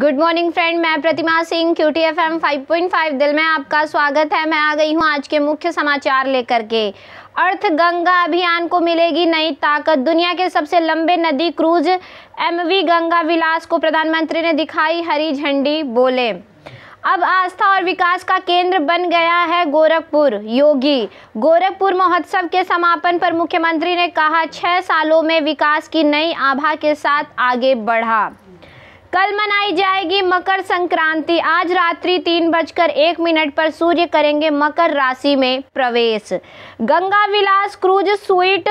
good morning friend मैं Pratima Singh Q T F M five point five दिल में आपका स्वागत है मैं आ गई हूँ आज के मुख्य समाचार लेकर के अर्थ गंगा अभियान को मिलेगी नई ताकत दुनिया के सबसे लंबे नदी cruise M V Ganga Vilas को प्रधानमंत्री ने दिखाई हरी झंडी बोले अब आस्था और विकास का केंद्र बन गया है गोरखपुर योगी गोरखपुर महोत्सव के समापन पर मुख्यमंत्री ने कहा छः सालों में विकास की नई आभा के साथ आगे बढ़ा कल मनाई जाएगी मकर संक्रांति आज रात्रि तीन बजकर एक मिनट पर सूर्य करेंगे मकर राशि में प्रवेश गंगा विलास क्रूज स्वीट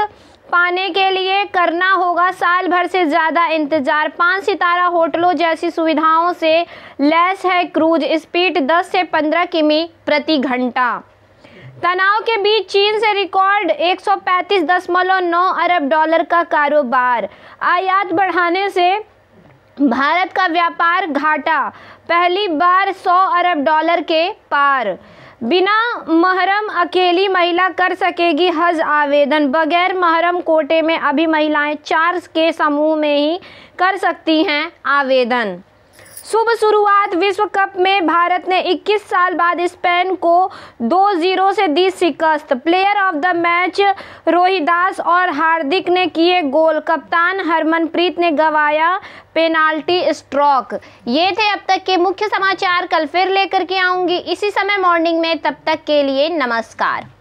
पाने के लिए करना होगा साल भर से ज़्यादा इंतज़ार पाँच सितारा होटलों जैसी सुविधाओं से लैस है क्रूज स्पीड 10 से 15 किमी प्रति घंटा तनाव के बीच चीन से रिकॉर्ड 135.9 अरब डॉलर का कारोबार आयात बढ़ाने से भारत का व्यापार घाटा पहली बार 100 अरब डॉलर के पार बिना महरम अकेली महिला कर सकेगी हज आवेदन बगैर महरम कोटे में अभी महिलाएं चार के समूह में ही कर सकती हैं आवेदन शुभ शुरुआत विश्व कप में भारत ने 21 साल बाद स्पेन को 2-0 से दी शिकस्त player of the match Rohidas और हार्दिक ने किए गोल कप्तान हरमनप्रीत ने गवाया पेनाल्टी स्ट्रोक ये थे अब तक के मुख्य समाचार कल फिर लेकर के आऊँगी इसी समय मॉर्निंग में तब तक के लिए नमस्कार